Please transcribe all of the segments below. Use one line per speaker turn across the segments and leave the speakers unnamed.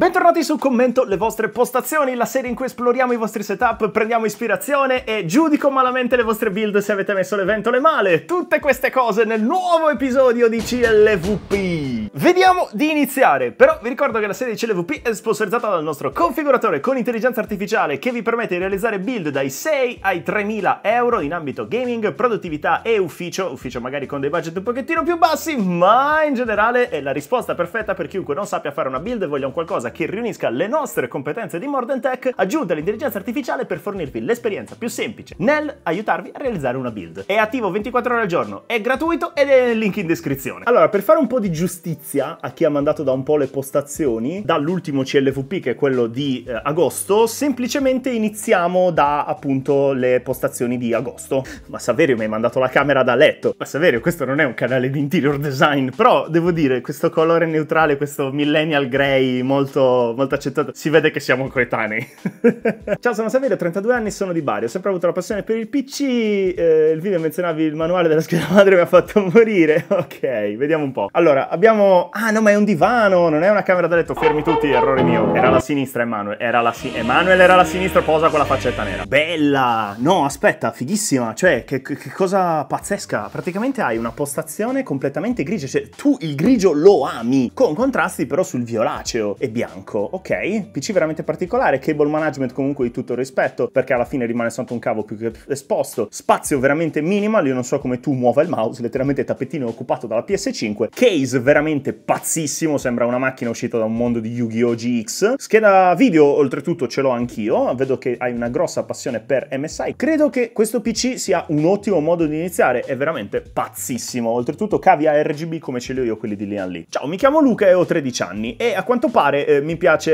Bentornati su Commento le vostre postazioni, la serie in cui esploriamo i vostri setup, prendiamo ispirazione e giudico malamente le vostre build se avete messo le ventole male. Tutte queste cose nel nuovo episodio di CLVP. Vediamo di iniziare, però vi ricordo che la serie di CLVP è sponsorizzata dal nostro configuratore con intelligenza artificiale che vi permette di realizzare build dai 6 ai 3.000 euro in ambito gaming, produttività e ufficio, ufficio magari con dei budget un pochettino più bassi, ma in generale è la risposta perfetta per chiunque non sappia fare una build e voglia un qualcosa che riunisca le nostre competenze di Modern Tech aggiunta all'intelligenza artificiale per fornirvi l'esperienza più semplice nel aiutarvi a realizzare una build. È attivo 24 ore al giorno, è gratuito ed è nel link in descrizione. Allora, per fare un po' di giustizia a chi ha mandato da un po' le postazioni, dall'ultimo CLVP che è quello di eh, agosto, semplicemente iniziamo da appunto le postazioni di agosto. Ma Saverio mi hai mandato la camera da letto. Ma Saverio, questo non è un canale di interior design, però devo dire, questo colore neutrale, questo millennial grey molto molto, molto accettata. Si vede che siamo coetanei. Ciao, sono Saverio, 32 anni, sono di Bari. Ho sempre avuto la passione per il PC. Eh, il video menzionavi il manuale della scheda madre mi ha fatto morire. Ok, vediamo un po'. Allora, abbiamo... Ah, no, ma è un divano, non è una camera da letto. Fermi tutti, errore mio. Era la sinistra, Emanuele. Era la si... Emanuel era la sinistra, posa con la faccetta nera. Bella! No, aspetta, fighissima. Cioè, che, che cosa pazzesca. Praticamente hai una postazione completamente grigia. Cioè, tu il grigio lo ami, con contrasti però sul violaceo e bianco bianco, ok? PC veramente particolare, cable management comunque di tutto il rispetto, perché alla fine rimane sotto un cavo più che esposto, spazio veramente minimal, io non so come tu muova il mouse, letteralmente il tappetino è occupato dalla PS5, case veramente pazzissimo, sembra una macchina uscita da un mondo di Yu-Gi-Oh! GX, scheda video oltretutto ce l'ho anch'io, vedo che hai una grossa passione per MSI, credo che questo PC sia un ottimo modo di iniziare, è veramente pazzissimo, oltretutto cavi a RGB come ce li ho io quelli di Lian Lee. Ciao, mi chiamo Luca e ho 13 anni e a quanto pare eh, mi piace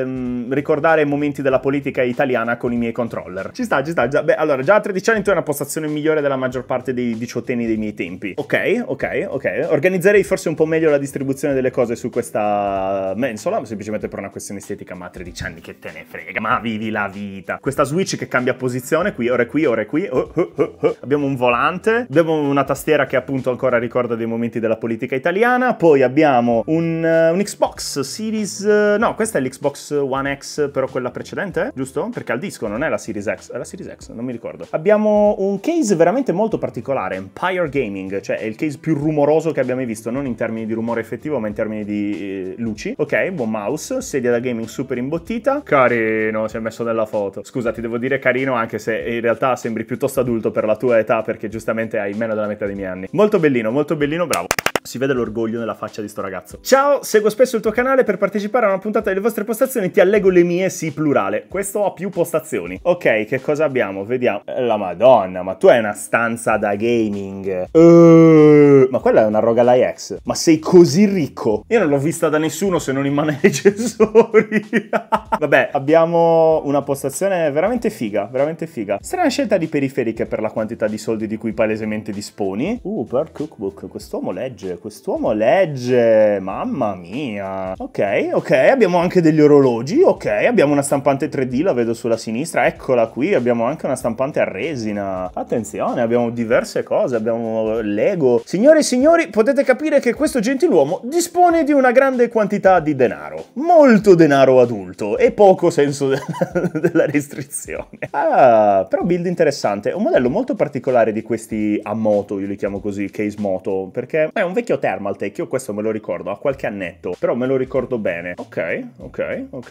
eh, ricordare momenti della politica italiana con i miei controller. Ci sta, ci sta. Già, beh, allora, già a 13 anni tu hai una postazione migliore della maggior parte dei diciottenni dei miei tempi. Ok, ok, ok. Organizzerei forse un po' meglio la distribuzione delle cose su questa mensola, semplicemente per una questione estetica, ma a 13 anni che te ne frega, ma vivi la vita. Questa Switch che cambia posizione, qui, ora è qui, ora è qui. Oh, oh, oh, oh. abbiamo un volante, abbiamo una tastiera che appunto ancora ricorda dei momenti della politica italiana, poi abbiamo un, eh, un Xbox Series eh, no, questa è l'Xbox One X, però quella precedente, giusto? Perché al disco non è la Series X, è la Series X, non mi ricordo. Abbiamo un case veramente molto particolare, Empire Gaming, cioè è il case più rumoroso che abbia mai visto, non in termini di rumore effettivo, ma in termini di eh, luci. Ok, buon mouse, sedia da gaming super imbottita. Carino, si è messo nella foto. Scusa, ti devo dire carino, anche se in realtà sembri piuttosto adulto per la tua età, perché giustamente hai meno della metà dei miei anni. Molto bellino, molto bellino, bravo. Si vede l'orgoglio nella faccia di sto ragazzo. Ciao, seguo spesso il tuo canale per partecipare fare una puntata delle vostre postazioni, ti allego le mie, sì, plurale. Questo ha più postazioni. Ok, che cosa abbiamo? Vediamo. Eh, la madonna, ma tu hai una stanza da gaming. Uh, ma quella è una roguelike X. Ma sei così ricco? Io non l'ho vista da nessuno se non in mano ai censori. Vabbè, abbiamo una postazione veramente figa, veramente figa. Strana scelta di periferiche per la quantità di soldi di cui palesemente disponi. Uh, per cookbook, quest'uomo legge, quest'uomo legge, mamma mia. Ok, ok abbiamo anche degli orologi, ok, abbiamo una stampante 3D, la vedo sulla sinistra, eccola qui, abbiamo anche una stampante a resina. Attenzione, abbiamo diverse cose, abbiamo Lego. Signore e signori, potete capire che questo gentiluomo dispone di una grande quantità di denaro. Molto denaro adulto e poco senso della restrizione. Ah, però build interessante. Un modello molto particolare di questi a moto, io li chiamo così, case moto, perché è un vecchio thermaltech, io questo me lo ricordo, ha qualche annetto, però me lo ricordo bene. Ok, ok, ok.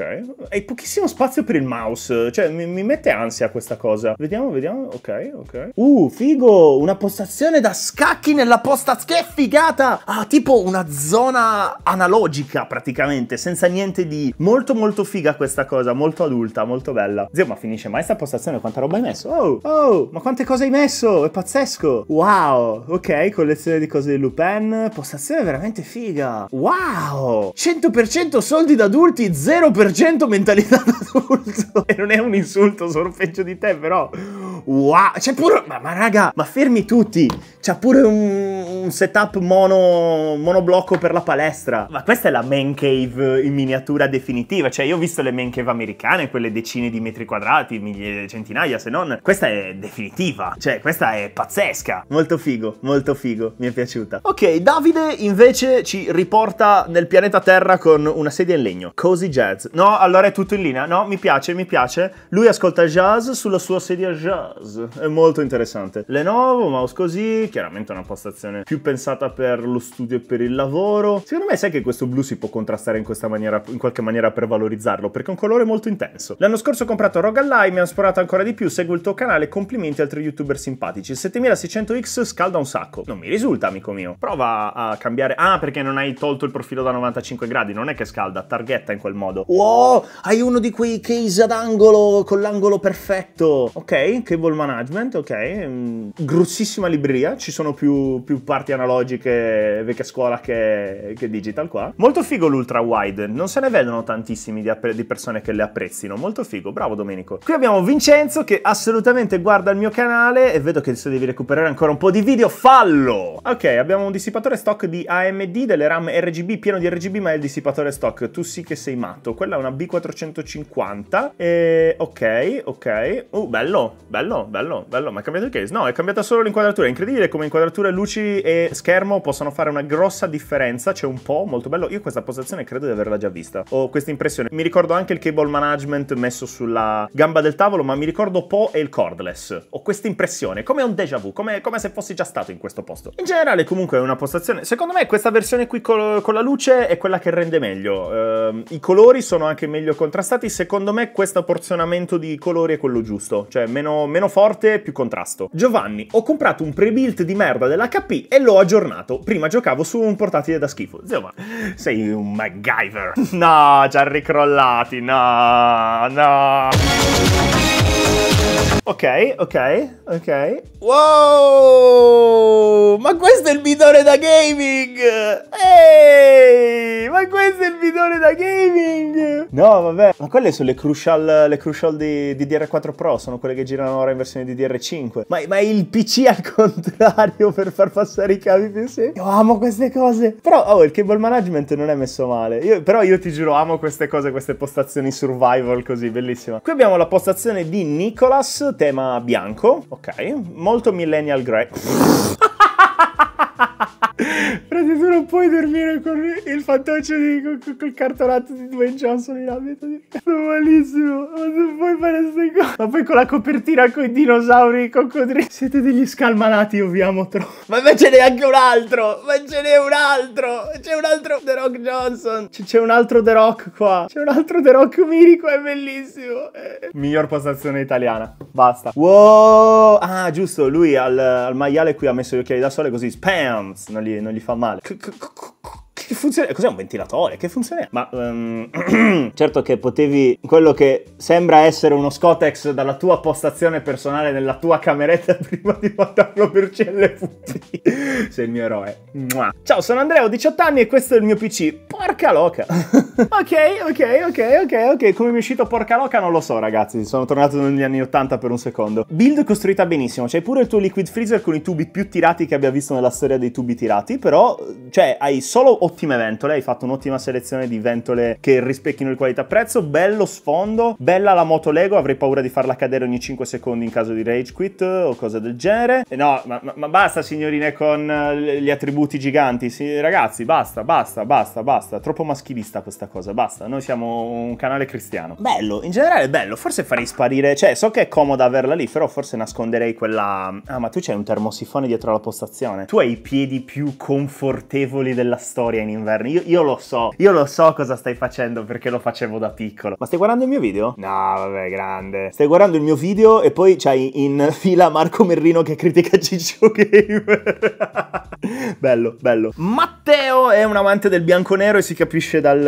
E pochissimo spazio per il mouse, cioè mi, mi, mette ansia questa cosa. Vediamo, vediamo, ok, ok. Uh, figo, una postazione da scacchi nella posta, che figata! Ah, tipo una zona analogica praticamente, senza niente di... Molto molto figa questa cosa, molto adulta, molto bella. Zio, ma finisce mai sta postazione? Quanta roba hai messo? Oh, oh, ma quante cose hai messo? È pazzesco! Wow, ok, collezione di cose di Lupin, postazione veramente figa. Wow, 100% sono soldi da adulti, 0% mentalità da adulto. E non è un insulto, sorpeggio di te, però Wow, c'è pure... Ma, ma, raga, ma fermi tutti. C'è pure un, un setup mono, monoblocco per la palestra. Ma questa è la man cave in miniatura definitiva. Cioè, io ho visto le man cave americane, quelle decine di metri quadrati, migliaia, centinaia se non. Questa è definitiva. Cioè, questa è pazzesca. Molto figo, molto figo. Mi è piaciuta. Ok, Davide invece ci riporta nel pianeta Terra con una sedia in legno. Cozy jazz. No, allora è tutto in linea. No, mi piace, mi piace. Lui ascolta jazz sulla sua sedia jazz. Jazz. È molto interessante. Lenovo, mouse così, chiaramente una postazione più pensata per lo studio e per il lavoro. Secondo me sai che questo blu si può contrastare in, questa maniera, in qualche maniera per valorizzarlo, perché è un colore molto intenso. L'anno scorso ho comprato Rogue Ally, mi ha sporato ancora di più, seguo il tuo canale, complimenti a altri youtuber simpatici. Il 7600X scalda un sacco. Non mi risulta, amico mio. Prova a cambiare... Ah, perché non hai tolto il profilo da 95 gradi, non è che scalda, targhetta in quel modo. Wow, hai uno di quei case ad angolo con l'angolo perfetto. Ok, che Cable Management, ok, mm, grossissima libreria, ci sono più, più parti analogiche vecchia scuola che, che, digital qua. Molto figo l'ultra wide, non se ne vedono tantissimi di, di, persone che le apprezzino, molto figo, bravo Domenico. Qui abbiamo Vincenzo che assolutamente guarda il mio canale e vedo che se devi recuperare ancora un po' di video, fallo! Ok, abbiamo un dissipatore stock di AMD, delle RAM RGB, pieno di RGB ma è il dissipatore stock, tu sì che sei matto, quella è una B450, e ok, ok, uh bello, bello bello, bello, bello, ma è cambiato il case. No, è cambiata solo l'inquadratura, è incredibile come inquadrature, luci e schermo possono fare una grossa differenza, c'è un po', molto bello. Io questa postazione credo di averla già vista, ho questa impressione. Mi ricordo anche il cable management messo sulla gamba del tavolo, ma mi ricordo Po e il cordless. Ho questa impressione, come un déjà vu, come, come se fossi già stato in questo posto. In generale comunque è una postazione, secondo me questa versione qui col, con la luce è quella che rende meglio. Uh, I colori sono anche meglio contrastati, secondo me questo porzionamento di colori è quello giusto, cioè meno, meno meno forte, più contrasto. Giovanni, ho comprato un pre-built di merda dell'HP e l'ho aggiornato. Prima giocavo su un portatile da schifo. Zio, sei un MacGyver. No, ci ha ricrollati, no, no. Ok, ok, ok. Wow! Ma questo è il bidone da gaming! Ehi! Ma questo è il bidone da gaming! No, vabbè. Ma quelle sono le crucial, le crucial di, di DR4 Pro, sono quelle che girano ora in versione di DR5. Ma, ma è il PC al contrario per far passare i cavi PC? Io amo queste cose. Però, oh, il cable management non è messo male. Io, però io ti giuro, amo queste cose, queste postazioni survival così, bellissima. Qui abbiamo la postazione di Nicolas tema bianco, ok, molto millennial grey. non puoi dormire con il fantoccio di, con, col cartonato di Dwayne Johnson in abito di Sono malissimo, ma non puoi fare queste cose. Ma poi con la copertina con i dinosauri, i coccodrilli. Siete degli scalmanati, io vi amo troppo. Ma ce n'è anche un altro, ma ce n'è un altro. C'è un altro The Rock Johnson. C'è un altro The Rock qua. C'è un altro The Rock Miri qua è bellissimo. Eh. Miglior postazione italiana, basta. Wow, ah giusto, lui al, al maiale qui ha messo gli occhiali da sole così, spams, non gli, non gli fa male. C くくくく che funzione? Eh, cos'è un ventilatore? Che funzione? Ma um, certo che potevi quello che sembra essere uno Scotex dalla tua postazione personale nella tua cameretta prima di portarlo per CLFT. Sei il mio eroe. Mua. Ciao, sono Andrea, ho 18 anni e questo è il mio PC. Porca loca. ok, ok, ok, ok, ok. Come mi è uscito porca loca non lo so, ragazzi. Sono tornato negli anni 80 per un secondo. Build costruita benissimo. C'hai pure il tuo liquid freezer con i tubi più tirati che abbia visto nella storia dei tubi tirati, però cioè hai solo 8 ottime ventole, hai fatto un'ottima selezione di ventole che rispecchino il qualità-prezzo, bello sfondo, bella la moto Lego, avrei paura di farla cadere ogni 5 secondi in caso di rage quit o cose del genere. E eh, no, ma, ma, ma basta signorine con eh, gli attributi giganti, sì, ragazzi, basta, basta, basta, basta, troppo maschilista questa cosa, basta, noi siamo un canale cristiano. Bello, in generale è bello, forse farei sparire, cioè so che è comoda averla lì, però forse nasconderei quella... Ah, ma tu c'hai un termosifone dietro la postazione, tu hai i piedi più confortevoli della storia in in inverno. Io, io, lo so, io lo so cosa stai facendo perché lo facevo da piccolo. Ma stai guardando il mio video? No, vabbè, grande. Stai guardando il mio video e poi c'hai in fila Marco Merrino che critica Ciccio Gamer. bello, bello. Matteo è un amante del bianco-nero e si capisce dal,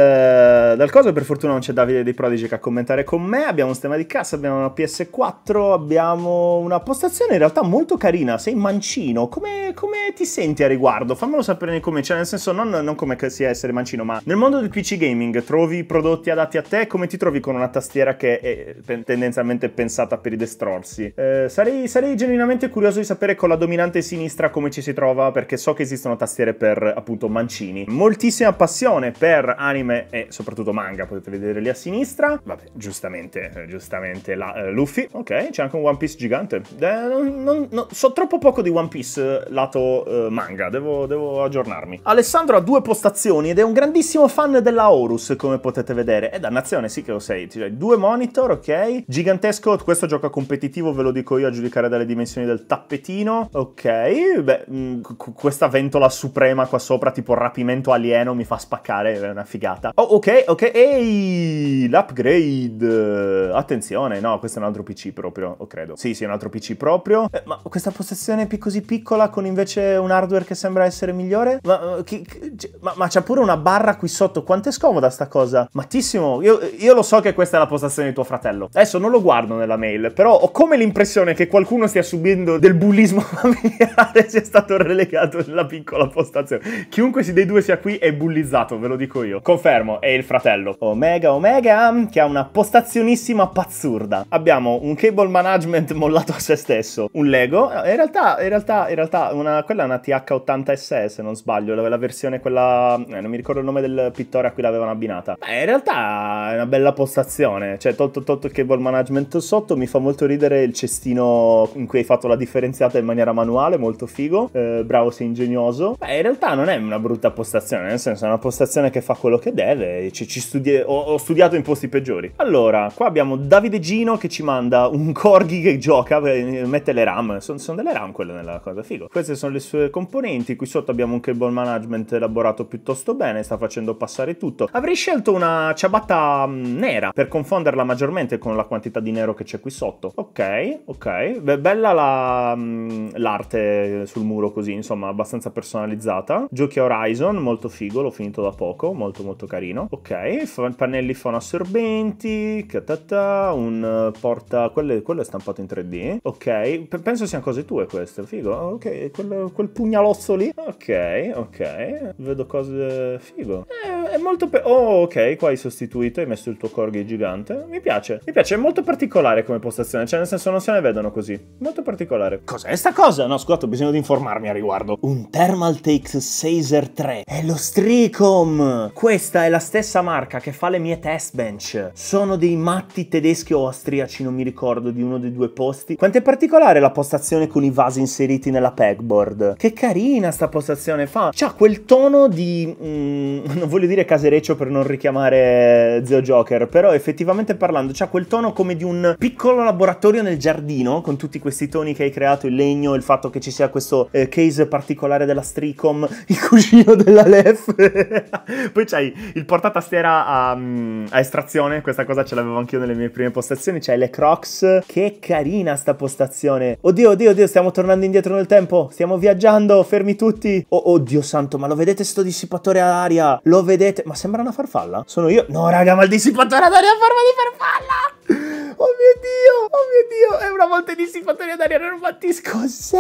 dal coso. Per fortuna non c'è Davide dei Prodigy che a commentare con me. Abbiamo un sistema di cassa, abbiamo una PS4, abbiamo una postazione in realtà molto carina. Sei mancino. Come, come ti senti a riguardo? Fammelo sapere nei commenti. Cioè, nel senso, non, non come come che sia essere mancino, ma nel mondo del PC gaming trovi prodotti adatti a te? Come ti trovi con una tastiera che è eh, tendenzialmente pensata per i destrorsi? Eh, sarei, sarei genuinamente curioso di sapere con la dominante sinistra come ci si trova, perché so che esistono tastiere per appunto mancini. Moltissima passione per anime e soprattutto manga, potete vedere lì a sinistra. Vabbè, giustamente, eh, giustamente la uh, Luffy. Ok, c'è anche un One Piece gigante. Eh, non, non, non, so troppo poco di One Piece lato uh, manga, devo, devo aggiornarmi. Alessandro ha due possibilità impostazioni ed è un grandissimo fan della Horus, come potete vedere. È dannazione, sì che lo sei. Cioè, due monitor, ok? Gigantesco, questo gioca competitivo, ve lo dico io a giudicare dalle dimensioni del tappetino. Ok, beh, mh, mm, questa ventola suprema qua sopra, tipo rapimento alieno, mi fa spaccare, è una figata. Oh, ok, ok, ehi, l'upgrade. Attenzione, no, questo è un altro PC proprio, o credo. Sì, sì, è un altro PC proprio. Eh, ma questa postazione è così piccola con invece un hardware che sembra essere migliore? Ma uh, chi... chi cioè, ma, ma c'è pure una barra qui sotto. Quanto è scomoda sta cosa? Mattissimo, io, io, lo so che questa è la postazione di tuo fratello. Adesso non lo guardo nella mail, però ho come l'impressione che qualcuno stia subendo del bullismo familiare sia stato relegato nella piccola postazione. Chiunque si dei due sia qui è bullizzato, ve lo dico io. Confermo, è il fratello. Omega Omega, che ha una postazionissima pazzurda. Abbiamo un cable management mollato a se stesso, un Lego. Eh, in realtà, in realtà, in realtà, una, quella è una th 80 se non sbaglio, la, la versione quella eh, non mi ricordo il nome del pittore a cui l'avevano abbinata. Beh, in realtà è una bella postazione, cioè tolto, tolto il cable management sotto, mi fa molto ridere il cestino in cui hai fatto la differenziata in maniera manuale, molto figo, eh, bravo sei ingegnoso. Beh, in realtà non è una brutta postazione, nel senso è una postazione che fa quello che deve, ci, ci studi- ho, ho studiato in posti peggiori. Allora, qua abbiamo Davide Gino che ci manda un corgi che gioca, eh, mette le RAM, sono, sono delle RAM quelle nella cosa, figo. Queste sono le sue componenti, qui sotto abbiamo un cable management elaborato lavorato piuttosto bene, sta facendo passare tutto. Avrei scelto una ciabatta mm, nera per confonderla maggiormente con la quantità di nero che c'è qui sotto. Ok, ok. Beh, bella mm, l'arte sul muro così, insomma, abbastanza personalizzata. Giochi a Horizon, molto figo, l'ho finito da poco, molto molto carino. Ok, pannelli fonoassorbenti, catata, un porta... Quello, quello, è stampato in 3D. Ok, P penso siano cose tue queste, figo. Ok, quel, quel pugnalozzo lì. Ok, ok. Vedo coso figo. Eh, è, molto... Pe- oh, ok, qua hai sostituito, hai messo il tuo corgi gigante. Mi piace. Mi piace, è molto particolare come postazione. Cioè, nel senso, non se ne vedono così. Molto particolare. Cos'è sta cosa? No, scusate, ho bisogno di informarmi a riguardo. Un Thermaltake Saser 3. È lo Stricom! Questa è la stessa marca che fa le mie test bench. Sono dei matti tedeschi o austriaci, non mi ricordo, di uno dei due posti. Quanto è particolare la postazione con i vasi inseriti nella pegboard. Che carina sta postazione fa. C'ha quel tono di di... Mh, mm, non voglio dire casereccio per non richiamare Zio Joker, però effettivamente parlando c'ha quel tono come di un piccolo laboratorio nel giardino, con tutti questi toni che hai creato, il legno, il fatto che ci sia questo eh, case particolare della Stricom, il cuscino della Lef, poi c'hai il portatastiera a, mm, a estrazione, questa cosa ce l'avevo anch'io nelle mie prime postazioni, c'hai le Crocs, che carina sta postazione, oddio oddio oddio stiamo tornando indietro nel tempo, stiamo viaggiando, fermi tutti, oh oddio santo ma lo vedete sto disegno? dissipatore d'aria, lo vedete? Ma sembra una farfalla? Sono io? No raga, ma il dissipatore d'aria a forma di farfalla! Oh mio Dio, oh mio Dio, è una volta il dissipatore d'aria non patisco. Sì!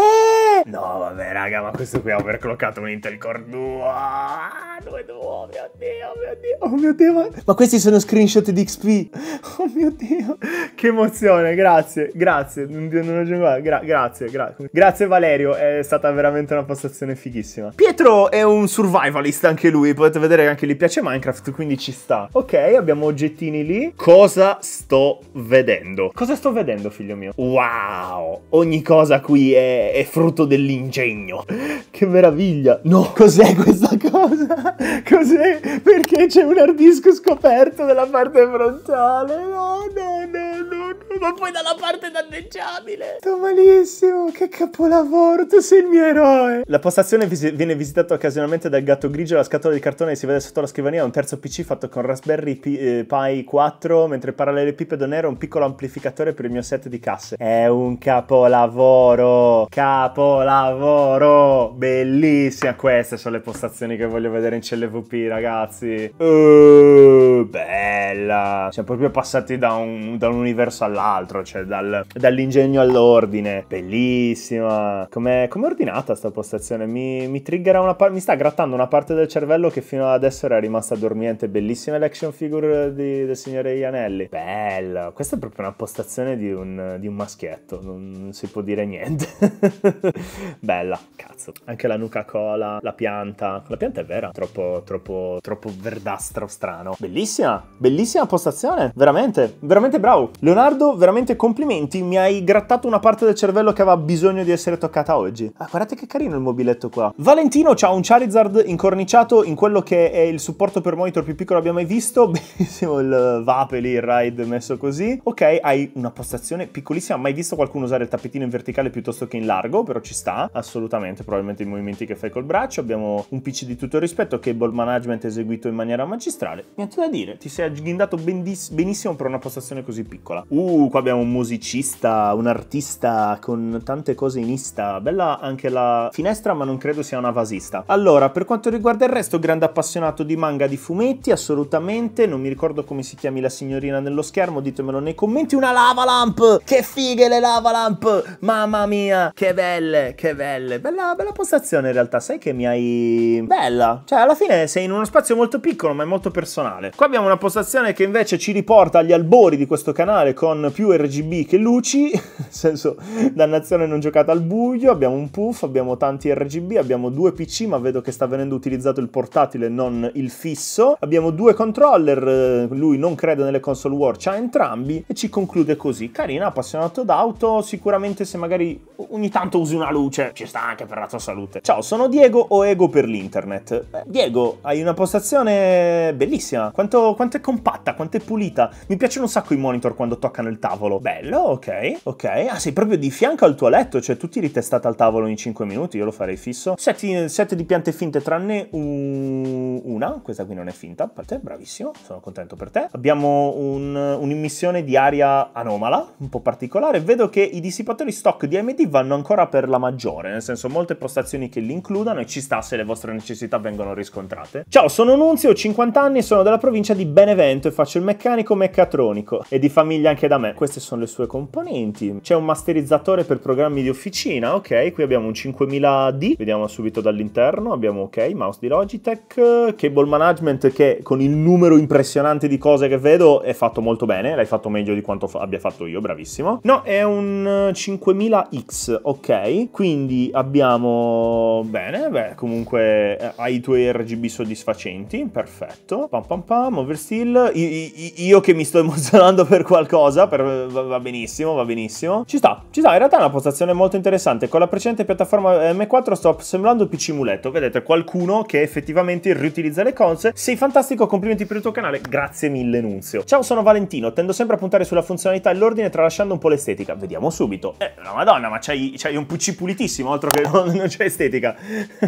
No, vabbè, raga, ma questo qui ha overclockato un Intel Core 2. Ah, 2, 2, oh mio Dio, oh, mio Dio, oh mio Dio. Ma... questi sono screenshot di XP. Oh mio Dio. Che emozione, grazie, grazie. Non, non aggiungo Gra grazie, grazie. Grazie Valerio, è stata veramente una postazione fighissima. Pietro è un survivalist anche lui, potete vedere che anche gli piace Minecraft, quindi ci sta. Ok, abbiamo oggettini lì. Cosa sto vedendo? Cosa sto vedendo, figlio mio? Wow, ogni cosa qui è, è frutto di dell'ingegno. Che meraviglia! No, cos'è questa cosa? Cos'è? Perché c'è un hard disk scoperto nella parte frontale? No, no, no, no, no, ma poi dalla parte danneggiabile. Sto malissimo, che capolavoro, tu sei il mio eroe. La postazione vis viene visitata occasionalmente dal gatto grigio, la scatola di cartone si vede sotto la scrivania un terzo PC fatto con Raspberry Pi, eh, Pi 4, mentre parallelepipedo nero è un piccolo amplificatore per il mio set di casse. È un capolavoro, capolavoro, bellissima. Queste sono le postazioni che voglio vedere in CLVP, ragazzi. Uh, bella. Siamo proprio passati da un, da un universo all'altro, cioè dal, dall'ingegno all'ordine. Bellissima. Com'è, com ordinata sta postazione? Mi, mi triggera una parte, mi sta grattando una parte del cervello che fino ad adesso era rimasta dormiente. Bellissima l'action figure di, del signore Ianelli. Bella. Questa è proprio una postazione di un, di un maschietto, non, non si può dire niente. Bella, cazzo. Anche la nuca cola, la pianta. La pianta è è vera, troppo, troppo, troppo verdastro strano. Bellissima, bellissima postazione, veramente, veramente bravo. Leonardo, veramente complimenti, mi hai grattato una parte del cervello che aveva bisogno di essere toccata oggi. Ah, guardate che carino il mobiletto qua. Valentino c'ha un Charizard incorniciato in quello che è il supporto per monitor più piccolo abbia mai visto, bellissimo il Vapeli, il Ride messo così. Ok, hai una postazione piccolissima, mai visto qualcuno usare il tappetino in verticale piuttosto che in largo, però ci sta, assolutamente, probabilmente i movimenti che fai col braccio. Abbiamo un PC di tutti tutto il rispetto che il ball management eseguito in maniera magistrale, niente da dire, ti sei agghindato benissimo per una postazione così piccola. Uh, qua abbiamo un musicista, un artista con tante cose in ista, bella anche la finestra ma non credo sia una vasista. Allora, per quanto riguarda il resto, grande appassionato di manga, di fumetti, assolutamente, non mi ricordo come si chiami la signorina nello schermo, ditemelo nei commenti, una lava lamp! Che fighe le lava lamp! Mamma mia, che belle, che belle! Bella, bella postazione in realtà, sai che mi hai... Bella! bella. Cioè, alla fine sei in uno spazio molto piccolo, ma è molto personale. Qua abbiamo una postazione che invece ci riporta agli albori di questo canale con più RGB che luci, nel senso dannazione non giocata al buio, abbiamo un puff, abbiamo tanti RGB, abbiamo due PC, ma vedo che sta venendo utilizzato il portatile, non il fisso. Abbiamo due controller, eh, lui non crede nelle console war, c'ha entrambi e ci conclude così. Carina, appassionato d'auto, sicuramente se magari ogni tanto usi una luce, ci sta anche per la tua salute. Ciao, sono Diego o Ego per l'internet internet. Beh, Diego, hai una postazione bellissima. Quanto, quanto, è compatta, quanto è pulita. Mi piacciono un sacco i monitor quando toccano il tavolo. Bello, ok, ok. Ah, sei proprio di fianco al tuo letto, cioè tu ti ritestata al tavolo in 5 minuti, io lo farei fisso. 7, 7 di piante finte tranne una, questa qui non è finta, per te, bravissimo, sono contento per te. Abbiamo un'immissione di aria anomala, un po' particolare. Vedo che i dissipatori stock di AMD vanno ancora per la maggiore, nel senso molte postazioni che li includano e ci sta se le vostre necessità difficoltà vengono riscontrate. Ciao, sono Nunzio, ho 50 anni, sono della provincia di Benevento e faccio il meccanico meccatronico e di famiglia anche da me. Queste sono le sue componenti. C'è un masterizzatore per programmi di officina, ok, qui abbiamo un 5000D, vediamo subito dall'interno, abbiamo ok, mouse di Logitech, cable management che con il numero impressionante di cose che vedo è fatto molto bene, l'hai fatto meglio di quanto abbia fatto io, bravissimo. No, è un 5000X, ok, quindi abbiamo bene, beh, comunque eh, hai i tuoi RGB soddisfacenti, perfetto. Pam pam pam, overstill. I, io che mi sto emozionando per qualcosa, per, va benissimo, va benissimo. Ci sta, ci sta, in realtà è una postazione molto interessante. Con la precedente piattaforma eh, M4 sto sembrando PC muletto. Vedete, qualcuno che effettivamente riutilizza le console. Sei fantastico, complimenti per il tuo canale, grazie mille Nunzio. Ciao, sono Valentino, tendo sempre a puntare sulla funzionalità e l'ordine tralasciando un po' l'estetica. Vediamo subito. Eh, la madonna, ma c'hai, un PC pulitissimo, altro che non, non c'è estetica.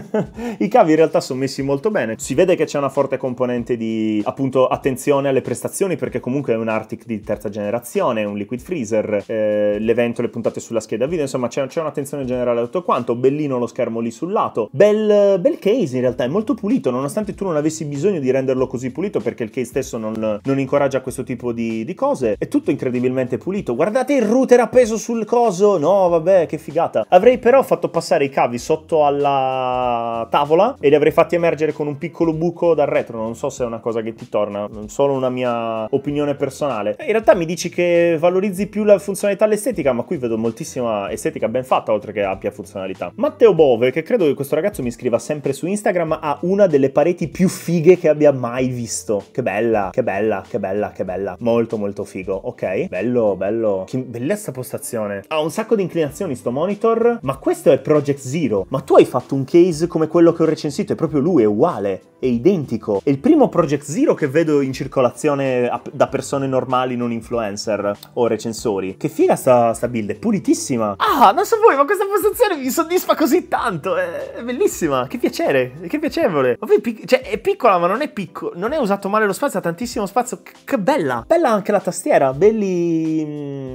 I cavi in realtà sono messi molto bene. Si vede che c'è una forte componente di appunto attenzione alle prestazioni perché comunque è un Arctic di terza generazione, un liquid freezer, eh, l'evento, le puntate sulla scheda video, insomma c'è, c'è un'attenzione generale a tutto quanto, bellino lo schermo lì sul lato, bel, bel, case in realtà, è molto pulito, nonostante tu non avessi bisogno di renderlo così pulito perché il case stesso non, non incoraggia questo tipo di, di cose, è tutto incredibilmente pulito. Guardate il router appeso sul coso, no vabbè che figata. Avrei però fatto passare i cavi sotto alla tavola e li avrei fatti emergere con un piccolo buco dal retro. Non so se è una cosa che ti torna, solo una mia opinione personale. In realtà mi dici che valorizzi più la funzionalità l'estetica, ma qui vedo moltissima estetica ben fatta oltre che ampia funzionalità. Matteo Bove, che credo che questo ragazzo mi scriva sempre su Instagram, ha una delle pareti più fighe che abbia mai visto. Che bella, che bella, che bella, che bella. Molto, molto figo. Ok, bello, bello. Che bellezza postazione. Ha un sacco di inclinazioni sto monitor, ma questo è Project Zero. Ma tu hai fatto un case come quello che ho recensito? proprio lui, è uguale, è identico. È il primo Project Zero che vedo in circolazione da persone normali, non influencer o recensori. Che figa sta, sta build, è pulitissima. Ah, non so voi, ma questa postazione mi soddisfa così tanto. È, è bellissima, che piacere, che piacevole. Poi, pic- cioè, è piccola, ma non è piccola. Non è usato male lo spazio, ha tantissimo spazio. Che, che bella. Bella anche la tastiera, belli mh,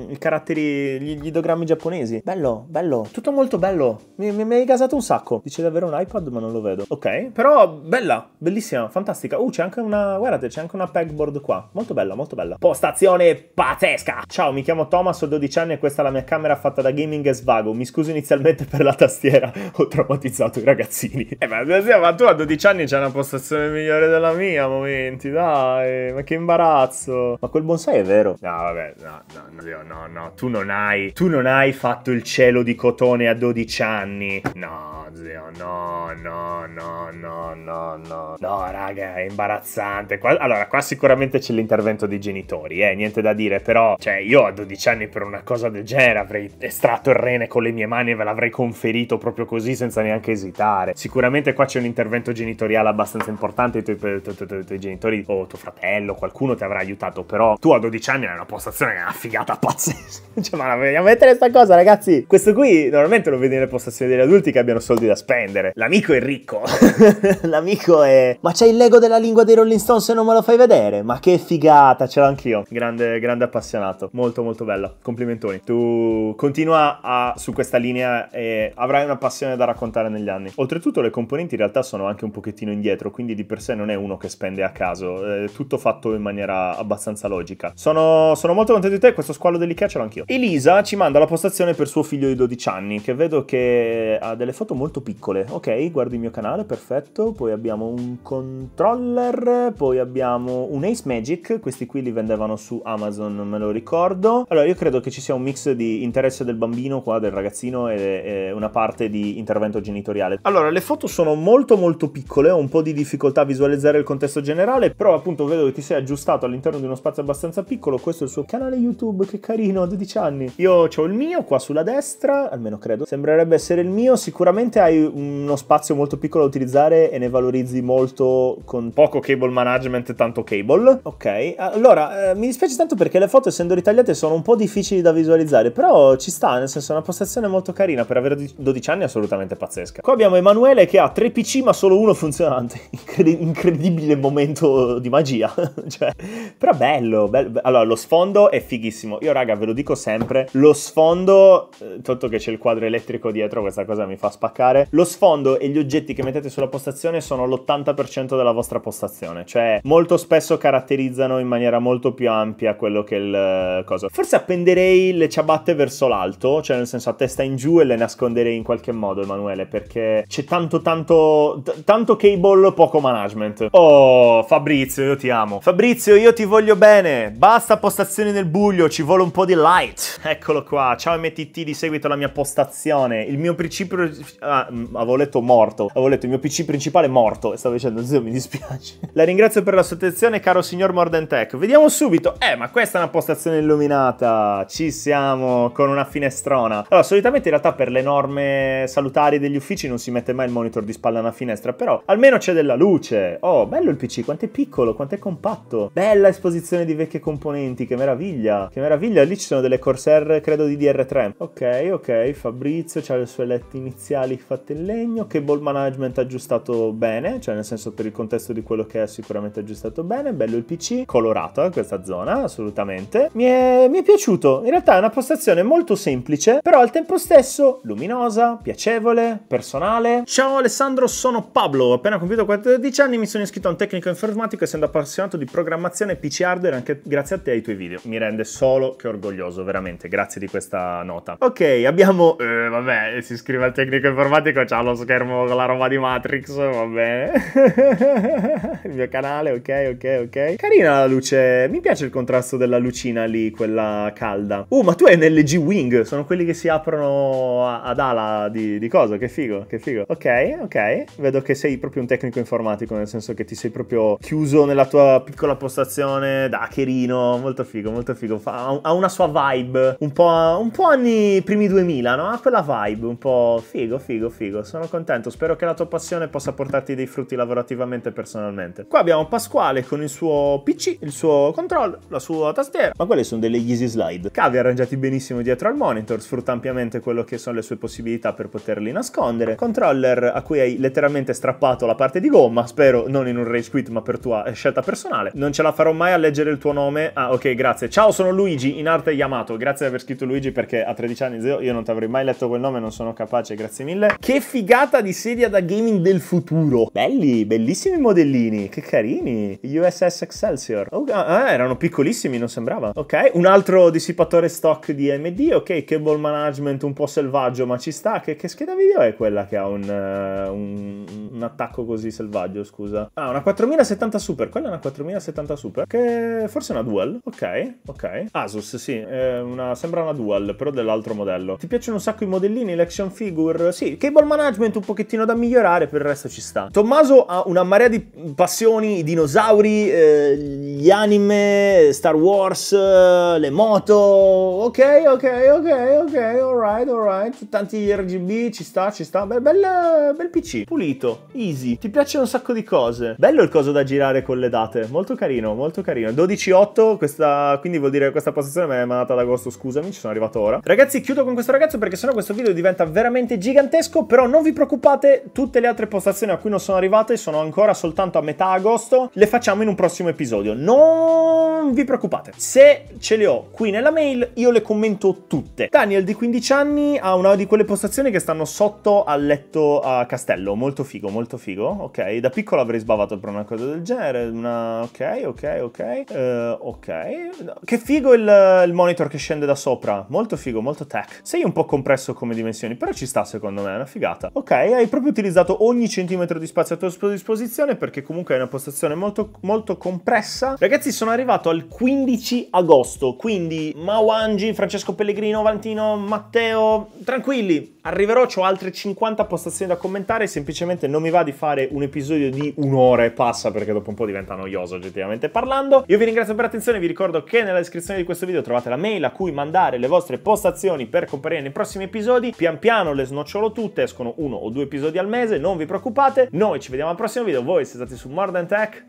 mm, i caratteri, gli, gli idogrammi giapponesi. Bello, bello, tutto molto bello. Mi, mi, mi hai gasato un sacco. Dice di avere un iPad, ma non lo vedo. Ok. Però bella, bellissima, fantastica. Uh, c'è anche una, guardate, c'è anche una pegboard qua. Molto bella, molto bella. Postazione pazzesca! Ciao, mi chiamo Thomas, ho 12 anni e questa è la mia camera fatta da Gaming e Svago. Mi scuso inizialmente per la tastiera, ho traumatizzato i ragazzini. Eh, ma, ma tu a 12 anni c'hai una postazione migliore della mia, momenti, dai, ma che imbarazzo. Ma quel bonsai è vero. No, vabbè, no, no, no, no, tu non hai, tu non hai fatto il cielo di cotone a 12 anni. No, zio, no, no, no, no, no, no, no. raga, è imbarazzante. Qua, allora, qua sicuramente c'è l'intervento dei genitori, eh, niente da dire, però, cioè, io a 12 anni per una cosa del genere avrei estratto il rene con le mie mani e ve l'avrei conferito proprio così senza neanche esitare. Sicuramente qua c'è un intervento genitoriale abbastanza importante, i tuoi, tu, tu, tu, tuoi genitori o tuo fratello, qualcuno ti avrà aiutato, però tu a 12 anni hai una postazione che è una figata pazzesca. cioè, ma la vogliamo mettere sta cosa, ragazzi? Questo qui normalmente lo vedi nelle postazioni degli adulti che abbiano soldi da spendere. L'amico è ricco. L'amico è... Ma c'è il Lego della lingua dei Rolling Stones se non me lo fai vedere? Ma che figata, ce l'ho anch'io. Grande, grande appassionato. Molto, molto bella. Complimentoni. Tu continua a, su questa linea e avrai una passione da raccontare negli anni. Oltretutto le componenti in realtà sono anche un pochettino indietro, quindi di per sé non è uno che spende a caso. È eh, tutto fatto in maniera abbastanza logica. Sono, sono molto contento di te, questo squalo dell'Ikea ce l'ho anch'io. Elisa ci manda la postazione per suo figlio di 12 anni, che vedo che ha delle foto molto piccole. Ok, guardi il mio canale per perfetto, poi abbiamo un controller, poi abbiamo un Ace Magic, questi qui li vendevano su Amazon, me lo ricordo. Allora io credo che ci sia un mix di interesse del bambino qua, del ragazzino e, e una parte di intervento genitoriale. Allora le foto sono molto molto piccole, ho un po' di difficoltà a visualizzare il contesto generale, però appunto vedo che ti sei aggiustato all'interno di uno spazio abbastanza piccolo, questo è il suo canale YouTube, che carino, 12 anni. Io ho il mio qua sulla destra, almeno credo, sembrerebbe essere il mio, sicuramente hai uno spazio molto piccolo da utilizzare valorizzare e ne valorizzi molto con poco cable management e tanto cable. Ok, allora eh, mi dispiace tanto perché le foto essendo ritagliate sono un po' difficili da visualizzare, però ci sta, nel senso è una postazione molto carina, per avere 12 anni assolutamente pazzesca. Qua abbiamo Emanuele che ha 3 PC ma solo uno funzionante, Incredi- incredibile momento di magia, cioè, però bello, bello, allora lo sfondo è fighissimo, io raga ve lo dico sempre, lo sfondo, eh, tolto che c'è il quadro elettrico dietro, questa cosa mi fa spaccare, lo sfondo e gli oggetti che mettete su sulla postazione sono l'80% della vostra postazione, cioè molto spesso caratterizzano in maniera molto più ampia quello che è il eh, cosa. Forse appenderei le ciabatte verso l'alto, cioè nel senso a testa in giù e le nasconderei in qualche modo, Emanuele, perché c'è tanto tanto tanto cable, poco management. Oh, Fabrizio, io ti amo. Fabrizio, io ti voglio bene. Basta postazioni nel buio, ci vuole un po' di light. Eccolo qua. Ciao MTT, di seguito la mia postazione. Il mio principio ah, mm, avevo letto morto. Avevo letto il mio PC principale morto. E stavo dicendo, zio, mi dispiace. La ringrazio per la sua attenzione, caro signor Mordentech. Vediamo subito. Eh, ma questa è una postazione illuminata. Ci siamo, con una finestrona. Allora, solitamente in realtà per le norme salutari degli uffici non si mette mai il monitor di spalla a una finestra, però almeno c'è della luce. Oh, bello il PC, quanto è piccolo, quanto è compatto. Bella esposizione di vecchie componenti, che meraviglia. Che meraviglia, lì ci sono delle Corsair, credo, di DR3. Ok, ok, Fabrizio, c'ha le sue lette iniziali fatte in legno. Che ball management aggiunto aggiustato bene, cioè nel senso per il contesto di quello che è sicuramente aggiustato bene, bello il PC, colorato colorata eh, questa zona assolutamente. Mi è, mi è piaciuto, in realtà è una postazione molto semplice, però al tempo stesso luminosa, piacevole, personale. Ciao Alessandro, sono Pablo, ho appena compiuto 14 anni, mi sono iscritto a un tecnico informatico essendo appassionato di programmazione PC hardware anche grazie a te e ai tuoi video. Mi rende solo che orgoglioso, veramente, grazie di questa nota. Ok, abbiamo... Eh, vabbè, si iscrive al tecnico informatico, c'ha lo schermo con la roba di Matrix Matrix, va bene. il mio canale, ok, ok, ok. Carina la luce, mi piace il contrasto della lucina lì, quella calda. Oh, ma tu hai nelle G-Wing, sono quelli che si aprono ad ala di, di cosa, che figo, che figo. Ok, ok, vedo che sei proprio un tecnico informatico, nel senso che ti sei proprio chiuso nella tua piccola postazione da hackerino, molto figo, molto figo. Fa, ha una sua vibe, un po', un po' anni primi 2000, no? Ha quella vibe, un po' figo, figo, figo. Sono contento, spero che la tua passione passione possa portarti dei frutti lavorativamente e personalmente. Qua abbiamo Pasquale con il suo PC, il suo controllo, la sua tastiera. Ma quelle sono delle easy slide. Cavi arrangiati benissimo dietro al monitor, sfrutta ampiamente quello che sono le sue possibilità per poterli nascondere. Controller a cui hai letteralmente strappato la parte di gomma, spero non in un rage quit ma per tua eh, scelta personale. Non ce la farò mai a leggere il tuo nome. Ah ok, grazie. Ciao, sono Luigi, in arte Yamato. Grazie di aver scritto Luigi perché a 13 anni zio, io non ti avrei mai letto quel nome, non sono capace, grazie mille. Che figata di sedia da gaming del futuro. Belli, bellissimi modellini, che carini. USS Excelsior. Oh, ah, ah, erano piccolissimi, non sembrava. Ok, un altro dissipatore stock di AMD, ok, cable management un po' selvaggio, ma ci sta. Che, che scheda video è quella che ha un, uh, un, un attacco così selvaggio, scusa? Ah, una 4070 Super, quella è una 4070 Super, che forse è una Dual, ok, ok. Asus, sì, una, sembra una Dual, però dell'altro modello. Ti piacciono un sacco i modellini, le action figure? Sì, cable management un pochettino da migliorare, per il resto ci sta. Tommaso ha una marea di passioni, i dinosauri, eh, gli anime, Star Wars, eh, le moto, ok, ok, ok, ok, alright, alright, tanti RGB, ci sta, ci sta, bel, bel, bel PC, pulito, easy, ti piacciono un sacco di cose, bello il coso da girare con le date, molto carino, molto carino, 12.8, questa, quindi vuol dire che questa postazione mi è mandata ad agosto, scusami, ci sono arrivato ora. Ragazzi, chiudo con questo ragazzo perché sennò questo video diventa veramente gigantesco, però non vi preoccupate, tutte le altre postazioni a cui non sono arrivate sono ancora soltanto a metà agosto, le facciamo in un prossimo episodio, non vi preoccupate. Se ce le ho qui nella mail, io le commento tutte. Daniel di 15 anni ha una di quelle postazioni che stanno sotto al letto a castello. Molto figo, molto figo. Ok, da piccolo avrei sbavato per una cosa del genere. Una... Ok, ok, ok. Uh, ok. Che figo il, il, monitor che scende da sopra. Molto figo, molto tech. Sei un po' compresso come dimensioni, però ci sta secondo me, è una figata. Ok, hai proprio utilizzato ogni centimetro di spazio a tua disposizione perché comunque è una postazione molto, molto compressa Ragazzi sono arrivato al 15 agosto, quindi Mawangi, Francesco Pellegrino, Valentino, Matteo, tranquilli, arriverò, ho altre 50 postazioni da commentare, semplicemente non mi va di fare un episodio di un'ora e passa perché dopo un po' diventa noioso oggettivamente parlando. Io vi ringrazio per l'attenzione, vi ricordo che nella descrizione di questo video trovate la mail a cui mandare le vostre postazioni per comparire nei prossimi episodi, pian piano le snocciolo tutte, escono uno o due episodi al mese, non vi preoccupate, noi ci vediamo al prossimo video, voi se state su More Than Tech,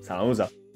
Salam